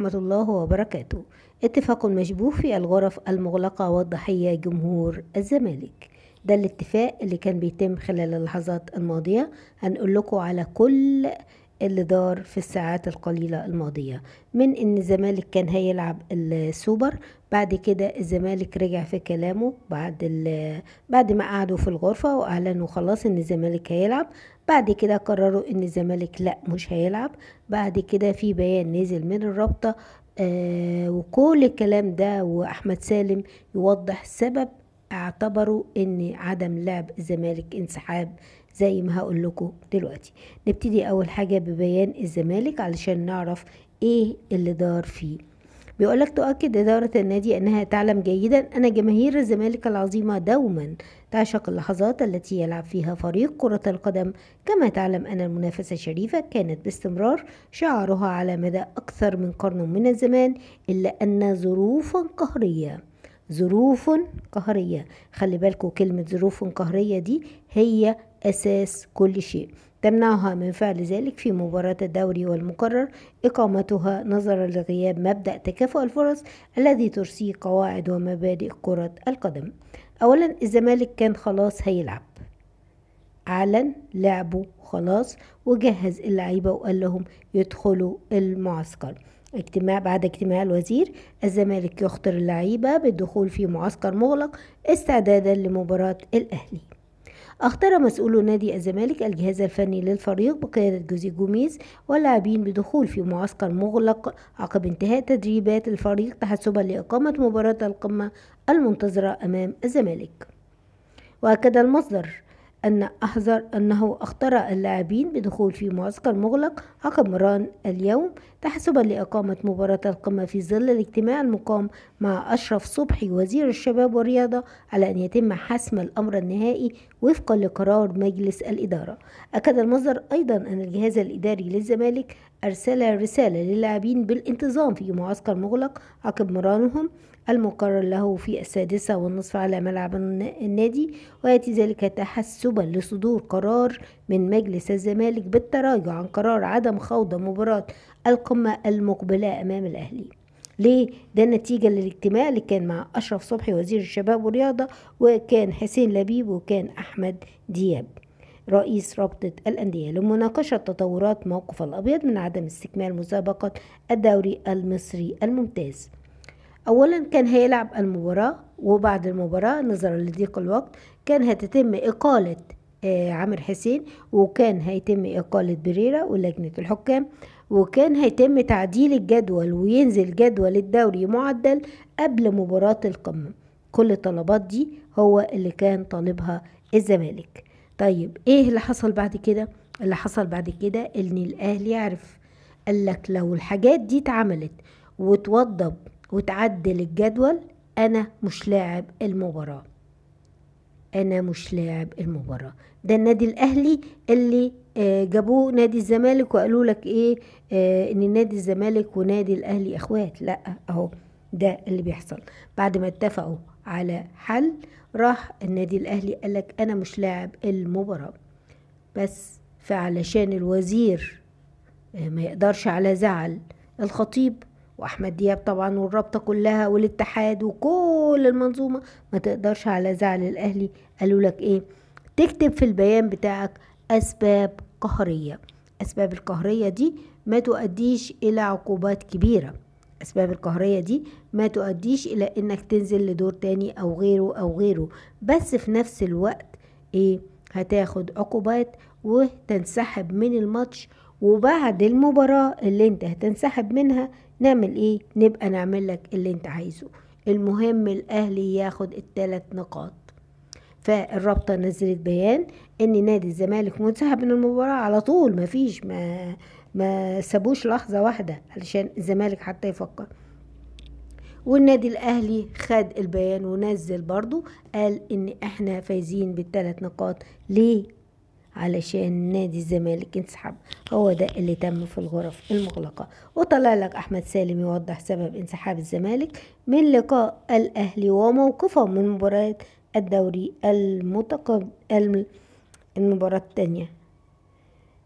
ورحمة الله وبركاته اتفاق مشبوه في الغرف المغلقة والضحية جمهور الزمالك ده الاتفاق اللي كان بيتم خلال اللحظات الماضية هنقول لكم على كل اللي دار في الساعات القليلة الماضية من ان الزمالك كان هيلعب السوبر بعد كده الزمالك رجع في كلامه بعد بعد ما قعدوا في الغرفة واعلنوا خلاص ان الزمالك هيلعب بعد كده قرروا ان الزمالك لا مش هيلعب بعد كده في بيان نزل من الرابطة آه وكل الكلام ده واحمد سالم يوضح سبب اعتبروا ان عدم لعب الزمالك انسحاب زي ما هقول لكم دلوقتي نبتدي اول حاجه ببيان الزمالك علشان نعرف ايه اللي دار فيه بيقولك تؤكد إدارة النادي أنها تعلم جيدا أن جماهير الزمالك العظيمة دوما تعشق اللحظات التي يلعب فيها فريق كرة القدم كما تعلم أن المنافسة الشريفة كانت باستمرار شعارها على مدى أكثر من قرن من الزمان إلا أن ظروفا قهرية ظروف قهرية خلي بالكوا كلمة ظروف قهرية دي هي أساس كل شيء تمنعها من فعل ذلك في مباراة الدوري والمقرر إقامتها نظرا لغياب مبدأ تكافؤ الفرص الذي ترسيه قواعد ومبادئ كرة القدم أولا الزمالك كان خلاص هيلعب أعلن لعبه خلاص وجهز اللعيبة وقال لهم يدخلوا المعسكر اجتماع بعد اجتماع الوزير الزمالك يخطر اللعيبة بالدخول في معسكر مغلق استعدادا لمباراة الأهلي اختار مسؤول نادي الزمالك الجهاز الفني للفريق بقيادة جوزي جوميز واللاعبين بدخول في معسكر مغلق عقب انتهاء تدريبات الفريق تحسبا لإقامة مباراة القمة المنتظرة أمام الزمالك وأكد المصدر أن أحذر أنه أخطر اللاعبين بدخول في معسكر مغلق عقب مران اليوم تحسبا لإقامة مباراة القمة في ظل الاجتماع المقام مع أشرف صبحي وزير الشباب والرياضة على أن يتم حسم الأمر النهائي وفقا لقرار مجلس الإدارة أكد المصدر أيضا أن الجهاز الإداري للزمالك أرسل رسالة للاعبين بالانتظام في معسكر مغلق عقب مرانهم المقرر له في السادسة والنصف على ملعب النادي ويأتي ذلك تحسبا لصدور قرار من مجلس الزمالك بالتراجع عن قرار عدم خوض مباراة القمة المقبلة أمام الأهلي ليه؟ ده نتيجة للاجتماع اللي كان مع أشرف صبحي وزير الشباب والرياضة وكان حسين لبيب وكان أحمد دياب رئيس رابطة الأندية لمناقشة تطورات موقف الأبيض من عدم استكمال مسابقة الدوري المصري الممتاز اولا كان هيلعب المباراه وبعد المباراه نظرا لضيق الوقت كان هتتم اقاله آه، عامر حسين وكان هيتم إقالة بريرة ولجنة الحكام وكان هيتم تعديل الجدول وينزل جدول الدوري معدل قبل مباراة القمة كل الطلبات دي هو اللي كان طالبها الزمالك طيب ايه اللي حصل بعد كده اللي حصل بعد كده ان الاهلي عرف قالك لو الحاجات دي اتعملت وتوضب وتعدل الجدول انا مش لاعب المباراه انا مش لاعب المباراه ده النادي الاهلي اللي آه، جابوه نادي الزمالك وقالوا لك ايه آه، ان نادي الزمالك ونادي الاهلي اخوات لا اهو ده اللي بيحصل بعد ما اتفقوا على حل راح النادي الاهلي قال لك انا مش لاعب المباراه بس فعلشان الوزير آه، ما يقدرش على زعل الخطيب واحمد دياب طبعا والرابطه كلها والاتحاد وكل المنظومه ما تقدرش على زعل الاهلي قالوا لك ايه تكتب في البيان بتاعك اسباب قهريه اسباب القهريه دي ما تؤديش الى عقوبات كبيره اسباب القهريه دي ما تؤديش الى انك تنزل لدور تاني او غيره او غيره بس في نفس الوقت ايه هتاخد عقوبات وتنسحب من الماتش وبعد المباراة اللي انت هتنسحب منها نعمل ايه نبقى نعمل لك اللي انت عايزه المهم الاهلي ياخد التلات نقاط فالرابطة نزلت بيان ان نادي الزمالك منسحب من المباراة على طول مفيش ما ما سابوش لحظة واحدة علشان الزمالك حتى يفكر والنادي الاهلي خد البيان ونزل برضو قال ان احنا فايزين بالثلاث نقاط ليه علشان نادي الزمالك انسحب هو ده اللي تم في الغرف المغلقة وطلع لك أحمد سالم يوضح سبب انسحاب الزمالك من لقاء الأهلي وموقفه من مباراة الدوري المتقب المباراة التانية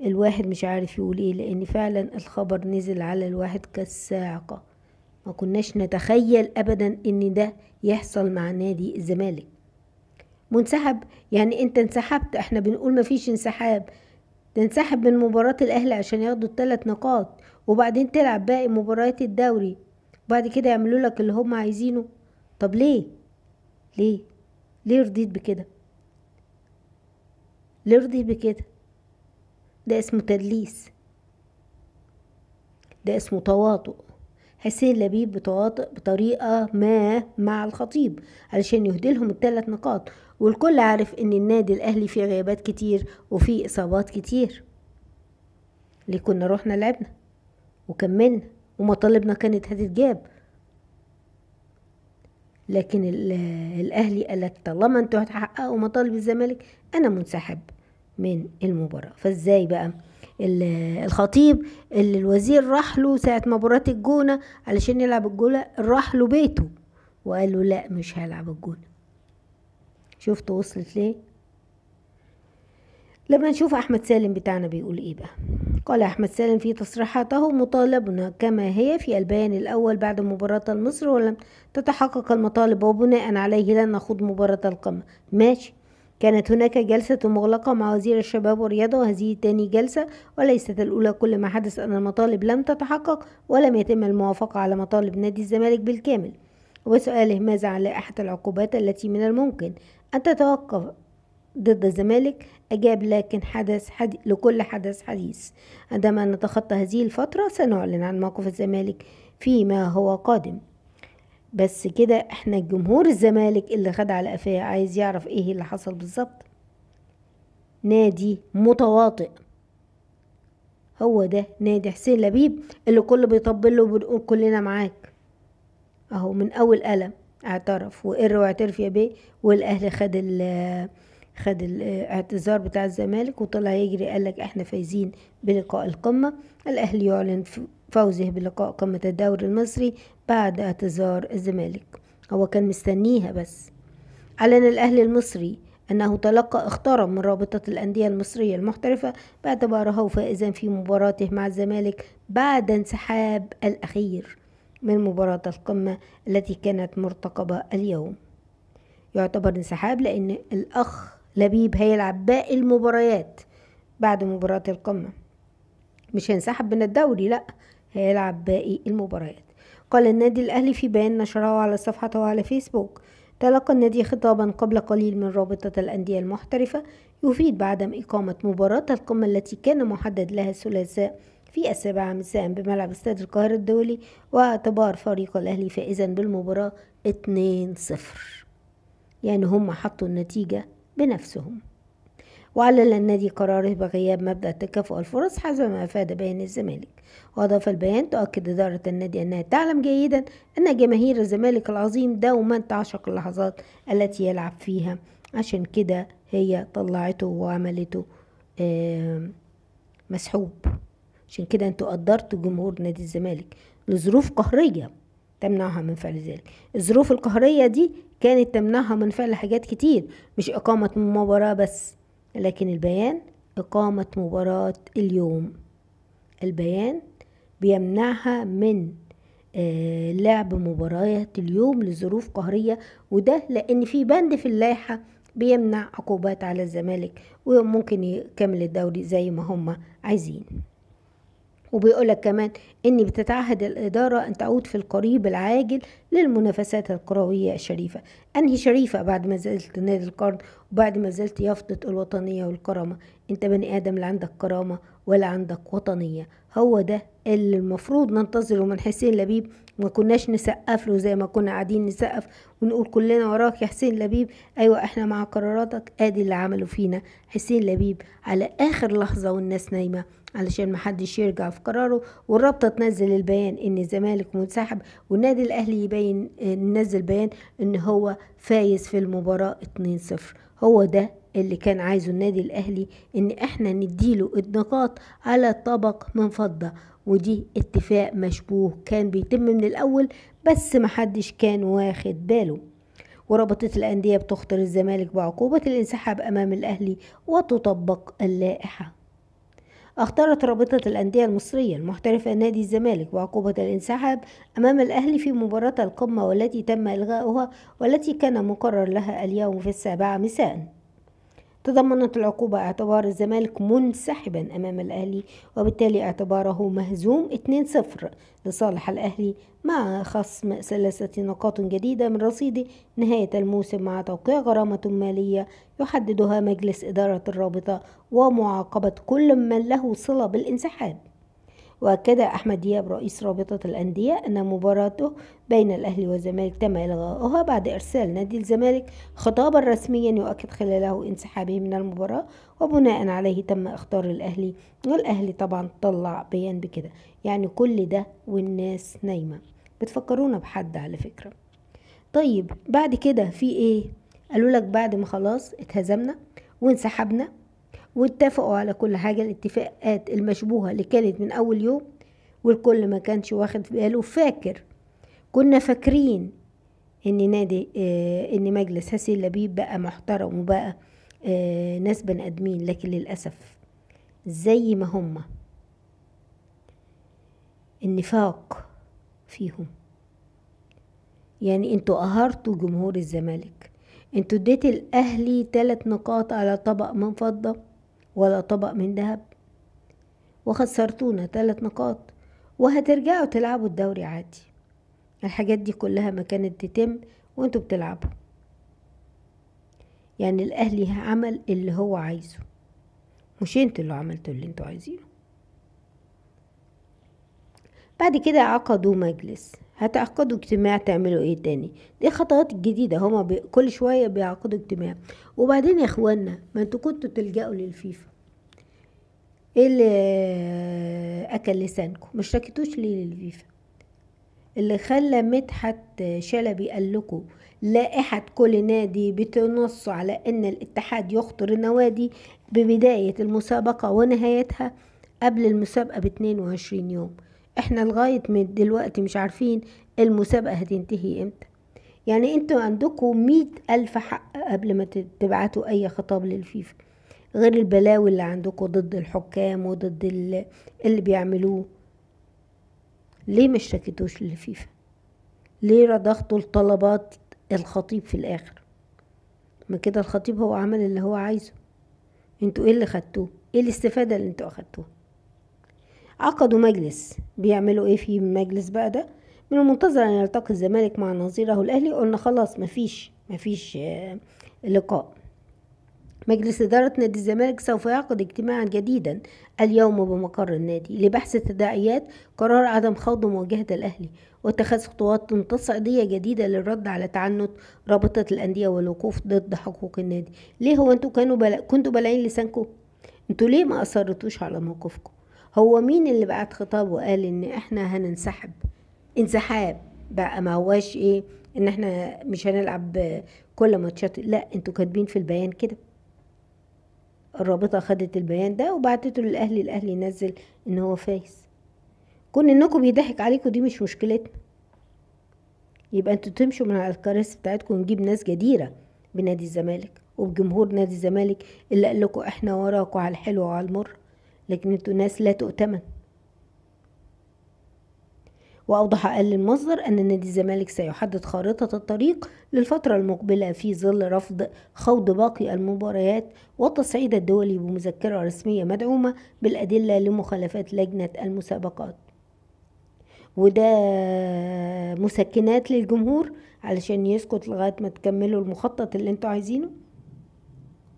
الواحد مش عارف يقول ايه لان فعلا الخبر نزل على الواحد كالساعقة ما كناش نتخيل ابدا ان ده يحصل مع نادي الزمالك منسحب يعني انت انسحبت احنا بنقول مفيش انسحاب تنسحب من مباراة الأهلي عشان ياخدوا التلات نقاط وبعدين تلعب باقي مباريات الدوري وبعد كده يعملوا لك اللي هم عايزينه طب ليه ليه ليه رضيت بكده ليه رضيت بكده ده اسمه تدليس ده اسمه تواطؤ حسين لبيب بتواطئ بطريقة ما مع الخطيب علشان يهدلهم الثلاث نقاط والكل عارف ان النادي الاهلي فيه غيابات كتير وفيه اصابات كتير ليه كنا رحنا لعبنا وكملنا ومطالبنا كانت هتتجاب لكن الاهلي قالك طالما انتوا هتحققوا مطالب الزمالك انا منسحب من المباراه فازاي بقى الخطيب اللي الوزير راح له ساعة ما الجونة علشان يلعب الجونه راح له بيته وقال له لا مش هلعب الجونه شفت وصلت ليه لما نشوف أحمد سالم بتاعنا بيقول إيه بقى قال أحمد سالم في تصريحاته مطالبنا كما هي في البيان الأول بعد مباراة مصر ولم تتحقق المطالب وبناء عليه لن نخوض مباراة القمة ماشي كانت هناك جلسة مغلقة مع وزير الشباب والرياضة وهذه تاني جلسة وليست الأولى كل ما حدث أن المطالب لم تتحقق ولم يتم الموافقة على مطالب نادي الزمالك بالكامل وسؤاله ماذا عن لائحة العقوبات التي من الممكن أن تتوقف ضد الزمالك أجاب لكن حدث حدي لكل حدث حديث عندما نتخطى هذه الفترة سنعلن عن موقف الزمالك فيما هو قادم بس كده احنا الجمهور الزمالك اللي خد على قفاه عايز يعرف ايه اللي حصل بالظبط نادي متواطئ هو ده نادي حسين لبيب اللي كله بيطبل له وبنقول كلنا معاك اهو من اول قلم اعترف وقر واعترف يا بيه والاهلي خد خد الاعتذار بتاع الزمالك وطلع يجري قال لك احنا فايزين بلقاء القمة الاهلي يعلن فوزه بلقاء قمة الدوري المصري بعد اعتذار الزمالك هو كان مستنيها بس أعلن الأهلي المصري أنه تلقى اختارا من رابطة الأندية المصرية المحترفة باعتباره فائزا في مباراته مع الزمالك بعد انسحاب الأخير من مباراة القمة التي كانت مرتقبة اليوم يعتبر انسحاب لأن الأخ لبيب هيلعب باقي المباريات بعد مباراة القمة مش هينسحب من الدوري لأ هيلعب باقي المباريات قال النادي الأهلي في بيان نشره على صفحته على فيسبوك تلقى النادي خطابا قبل قليل من رابطة الأندية المحترفة يفيد بعدم إقامة مباراة القمة التي كان محدد لها الثلاثاء في السابعة مساء بملعب استاد القاهرة الدولي واعتبار فريق الأهلي فائزا بالمباراة 2-0 يعني هم حطوا النتيجة بنفسهم وعلل النادي قراره بغياب مبدأ تكافؤ الفرص حسب ما أفاد بيان الزمالك وأضاف البيان تؤكد إدارة النادي أنها تعلم جيدا أن جماهير الزمالك العظيم دوما تعشق اللحظات التي يلعب فيها عشان كده هي طلعته وعملته مسحوب عشان كده انتوا قدرتوا جمهور نادي الزمالك لظروف قهرية تمنعها من فعل ذلك الظروف القهرية دي كانت تمنعها من فعل حاجات كتير مش إقامة مباراة بس لكن البيان إقامة مباراة اليوم البيان بيمنعها من آه، لعب مباريات اليوم لظروف قهرية وده لأن في بند في اللائحة بيمنع عقوبات على الزمالك وممكن يكمل الدوري زي ما هم عايزين وبيقول لك كمان إن بتتعهد الإدارة أن تعود في القريب العاجل للمنافسات الكروية الشريفة أنهي شريفة بعد ما زلت نادي القرن وبعد ما زلت يافطة الوطنية والكرامة أنت بني آدم لا عندك كرامة ولا عندك وطنية هو ده اللي المفروض ننتظره من حسين لبيب ما كناش نسقف له زي ما كنا قاعدين نسقف ونقول كلنا وراك يا حسين لبيب ايوه احنا مع قراراتك ادي اللي عمله فينا حسين لبيب على اخر لحظه والناس نايمه علشان محدش يرجع في قراره والرابطه تنزل البيان ان الزمالك منسحب والنادي الاهلي يبين نزل بيان ان هو فايز في المباراه 2-0 هو ده اللي كان عايزه النادي الاهلي ان احنا نديله النقاط على طبق من فضه ودي اتفاق مشبوه كان بيتم من الاول بس محدش كان واخد باله وربطت الأندية بتخطر الزمالك بعقوبة الانسحاب أمام الأهلي وتطبق اللائحة اختارت رابطة الأندية المصرية المحترفة نادي الزمالك وعقوبة الانسحاب أمام الأهلي في مباراة القمة والتي تم إلغاؤها والتي كان مقرر لها اليوم في السابعة مساءً تضمنت العقوبة اعتبار الزمالك منسحبا أمام الأهلي وبالتالي اعتباره مهزوم 2-0 لصالح الأهلي مع خصم ثلاثة نقاط جديدة من رصيد نهاية الموسم مع توقيع غرامة مالية يحددها مجلس إدارة الرابطة ومعاقبة كل من له صلة بالانسحاب وأكد أحمد دياب رئيس رابطة الأندية أن مباراته بين الأهلي والزمالك تم إلغاؤها بعد إرسال نادي الزمالك خطابا رسميا يؤكد خلاله انسحابه من المباراة وبناء عليه تم اختار الأهلي والأهلي طبعا طلع بيان بكده يعني كل ده والناس نايمة بتفكرونا بحد على فكرة طيب بعد كده في ايه قالوا لك بعد ما خلاص اتهزمنا وانسحبنا واتفقوا على كل حاجة الاتفاقات المشبوهة اللي كانت من أول يوم والكل ما كانش واخد باله فاكر كنا فاكرين ان نادي آه ان مجلس هسي لبيب بقى محترم وبقى آه ناس بني ادمين لكن للاسف زي ما هما النفاق فيهم يعني انتوا قهرتوا جمهور الزمالك انتوا اديت الاهلي ثلاث نقاط على طبق من فضه ولا طبق من ذهب وخسرتونا ثلاث نقاط وهترجعوا تلعبوا الدوري عادي الحاجات دي كلها ما كانت تتم وانتوا بتلعبوا يعني الاهلي عمل اللي هو عايزه مش انتوا اللي عملتوا اللي انتوا عايزينه بعد كده عقدوا مجلس هتعقدوا اجتماع تعملوا ايه تاني دي خطوات جديدة هما بي... كل شوية بيعقدوا اجتماع وبعدين يا اخوانا ما انتوا كنتوا تلجأوا للفيفا ايه اللي اكل لسانكم مش اشتكيتوش ليه للفيفا اللي خلى مدحت شلبي قال لكم لائحة كل نادي بتنص على ان الاتحاد يخطر النوادي ببداية المسابقة ونهايتها قبل المسابقة باتنين 22 يوم احنا لغاية من دلوقتي مش عارفين المسابقة هتنتهي امتى يعني انتوا عندكم مية ألف حق قبل ما تبعتوا أي خطاب للفيفا غير البلاوي اللي عندكم ضد الحكام وضد اللي بيعملوه ليه مش شكتوش للفيفا ليه رضختوا الطلبات الخطيب في الآخر ما كده الخطيب هو عمل اللي هو عايزه انتوا ايه اللي خدتوه ايه الاستفادة اللي انتوا أخدتوها عقدوا مجلس بيعملوا ايه في المجلس بقى ده من المنتظر ان يلتقي الزمالك مع نظيره الاهلي قلنا خلاص مفيش مفيش آه، لقاء مجلس إدارة نادي الزمالك سوف يعقد اجتماعا جديدا اليوم بمقر النادي لبحث تداعيات قرار عدم خوض مواجهة الأهلي واتخاذ خطوات تصعيدية جديدة للرد على تعنت رابطة الأندية والوقوف ضد حقوق النادي ليه هو انتوا كانوا بلا... كنتوا بلاين لسانكم انتوا ليه ما أصرتوش على موقفكم هو مين اللي بعت خطاب وقال ان احنا هننسحب انسحاب بقى ما هواش ايه ان احنا مش هنلعب كل ماتشات لا انتوا كاتبين في البيان كده الرابطه خدت البيان ده وبعتته للاهلي الاهلي نزل ان هو فايز كون انكم بيضحك عليكم دي مش مشكلتنا يبقى انتوا تمشوا من على الكراسي بتاعتكم ونجيب ناس جديره بنادي الزمالك وبجمهور نادي الزمالك اللي قال لكم احنا وراكم على الحلو وعلى المر لكن انتوا ناس لا تؤتمن وأوضح قال المصدر أن نادي الزمالك سيحدد خارطة الطريق للفترة المقبلة في ظل رفض خوض باقي المباريات والتصعيد الدولي بمذكرة رسمية مدعومة بالأدلة لمخالفات لجنة المسابقات وده مسكنات للجمهور علشان يسكت لغاية ما تكملوا المخطط اللي انتوا عايزينه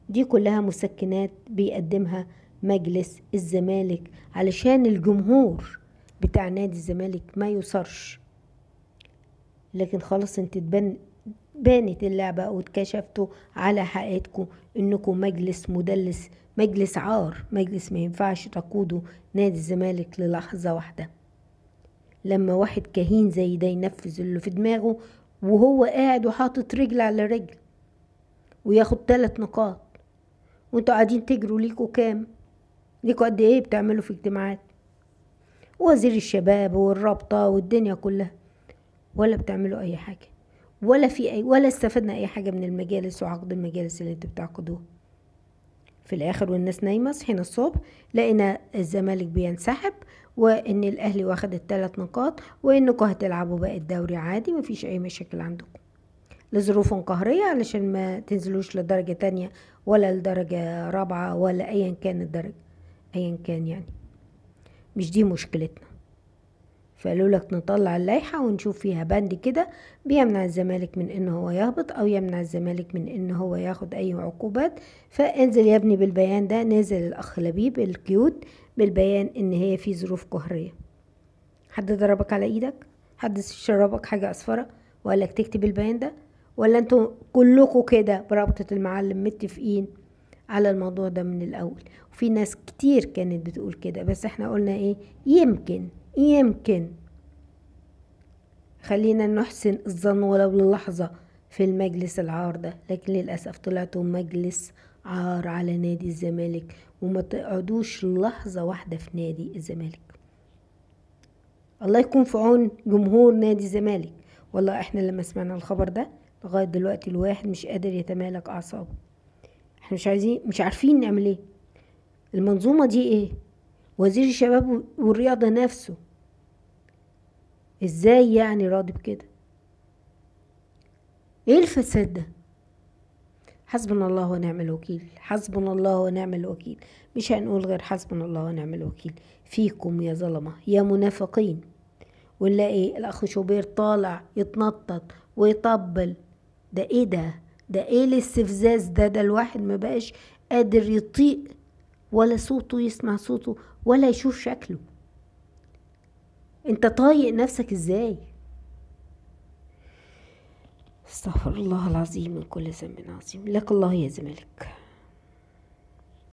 دي كلها مسكنات بيقدمها مجلس الزمالك علشان الجمهور بتاع نادي الزمالك ما يصرش لكن خلاص انت تبان بانت اللعبة واتكشفتوا على حقيقتكم انكم مجلس مدلس مجلس عار مجلس ما ينفعش تقودوا نادي الزمالك للحظة واحدة لما واحد كهين زي ده ينفذ اللي في دماغه وهو قاعد وحاطط رجل على رجل وياخد ثلاث نقاط وانتوا قاعدين تجروا ليكوا كام ليكوا قد ايه بتعملوا في اجتماعات وزير الشباب والرابطة والدنيا كلها ولا بتعملوا اي حاجة ولا في اي ولا استفدنا اي حاجة من المجالس وعقد المجالس اللي انتوا بتعقدوه في الاخر والناس نايمة صحينا الصبح لقينا الزمالك بينسحب وان الاهلي واخد التلات نقاط وانكوا هتلعبوا باقي الدوري عادي مفيش اي مشاكل عندكم لظروف قهرية علشان ما تنزلوش لدرجة تانية ولا لدرجة رابعة ولا ايا كان الدرجة ايا كان يعني مش دي مشكلتنا فقالوا لك نطلع اللائحة ونشوف فيها بند كده بيمنع الزمالك من ان هو يهبط او يمنع الزمالك من ان هو ياخد اي عقوبات فانزل يا ابني بالبيان ده نزل الاخ لبيب الكيوت بالبيان ان هي في ظروف قهرية حد ضربك على ايدك حد شربك حاجة اصفرة وقالك تكتب البيان ده ولا انتوا كلكوا كده برابطة المعلم متفقين على الموضوع ده من الاول وفي ناس كتير كانت بتقول كده بس احنا قلنا ايه يمكن يمكن خلينا نحسن الظن ولو للحظة في المجلس العار ده لكن للأسف طلعتوا مجلس عار على نادي الزمالك وما تقعدوش لحظة واحدة في نادي الزمالك الله يكون في عون جمهور نادي الزمالك والله احنا لما سمعنا الخبر ده لغاية دلوقتي الواحد مش قادر يتمالك أعصابه احنا مش عايزين مش عارفين نعمل ايه المنظومة دي ايه وزير الشباب والرياضة نفسه ازاي يعني راضي بكده ايه الفساد ده حسبنا الله ونعم الوكيل حسبنا الله ونعم الوكيل مش هنقول غير حسبنا الله ونعم الوكيل فيكم يا ظلمة يا منافقين ونلاقي ايه؟ الاخ شوبير طالع يتنطط ويطبل ده ايه ده ده ايه الاستفزاز ده ده الواحد ما بقاش قادر يطيق ولا صوته يسمع صوته ولا يشوف شكله انت طايق نفسك ازاي استغفر الله العظيم من كل ذنب عظيم لك الله يا زمالك